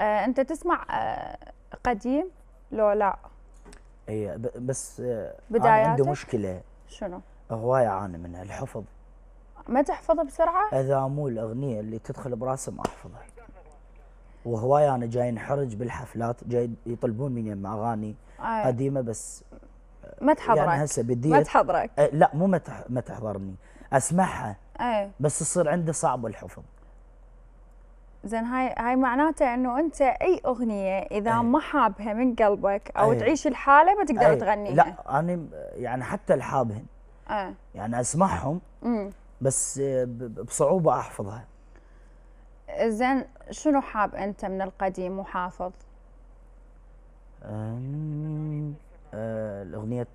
آه، انت تسمع آه، قديم لو لا اي بس آه، بداياتك عندي مشكله شنو؟ هواية اعاني منها الحفظ ما تحفظه بسرعة؟ اذا مو الاغنية اللي تدخل براسي ما احفظها وهواية انا جاي انحرج بالحفلات جاي يطلبون مني اغاني آه. قديمة بس ما يعني تحضرك يعني هسه بدي ما تحضرك أه لا مو ما تحضرني اسمعها أي. بس يصير عندي صعب الحفظ زين هاي هاي معناته انه انت اي اغنيه اذا أي. ما حابها من قلبك او أي. تعيش الحاله ما تقدر إيه. تغنيها لا انا يعني حتى الحابهن أي. آه. يعني اسمعهم بس آه، بصعوبه احفظها زين شنو حاب انت من القديم وحافظ؟ آه، الاغنيه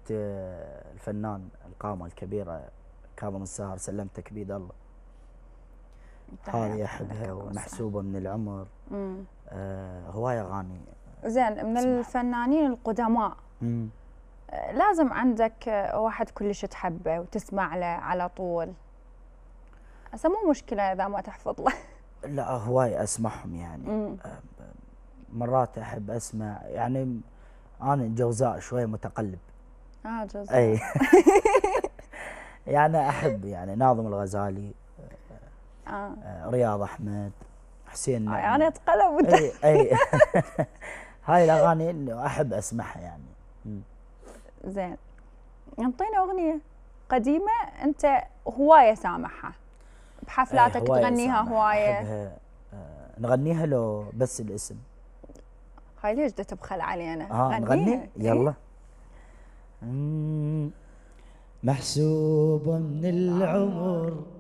الفنان القامه الكبيره كاظم الساهر سلمتك بيد الله هذه احبها ومحسوبه من العمر آه هواي اغاني زين من سمح. الفنانين القدماء مم. آه، لازم عندك آه، واحد كلش تحبه وتسمع له على طول هسه مو مشكله اذا ما تحفظ له لا هواي اسمعهم يعني مم. آه، مرات احب اسمع يعني انا جوزاء شويه متقلب اه جوزاء اي يعني احب يعني ناظم الغزالي آه. آه. رياض احمد حسين آه، انا يعني اتقلب اي اي هاي الاغاني اللي احب اسمعها يعني زين انطينا اغنيه قديمه انت هوايه سامعها بحفلاتك هواية تغنيها سامح. هوايه أحبها. آه، نغنيها لو بس الاسم هاي ليش تبخل علينا آه نغني يلا محسوب من العمر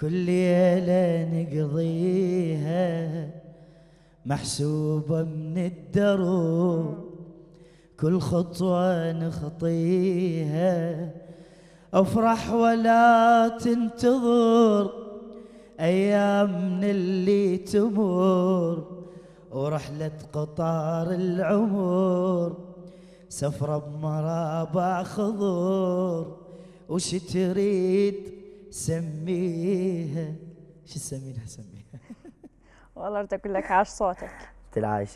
كل ليلة نقضيها محسوبة من الدروب كل خطوة نخطيها افرح ولا تنتظر أيام من اللي تمر ورحلة قطار العمر سفرة بمرابع خضر وش تريد سميها شو تسمينها سميها والله رد اقول لك عاش صوتك تلعايش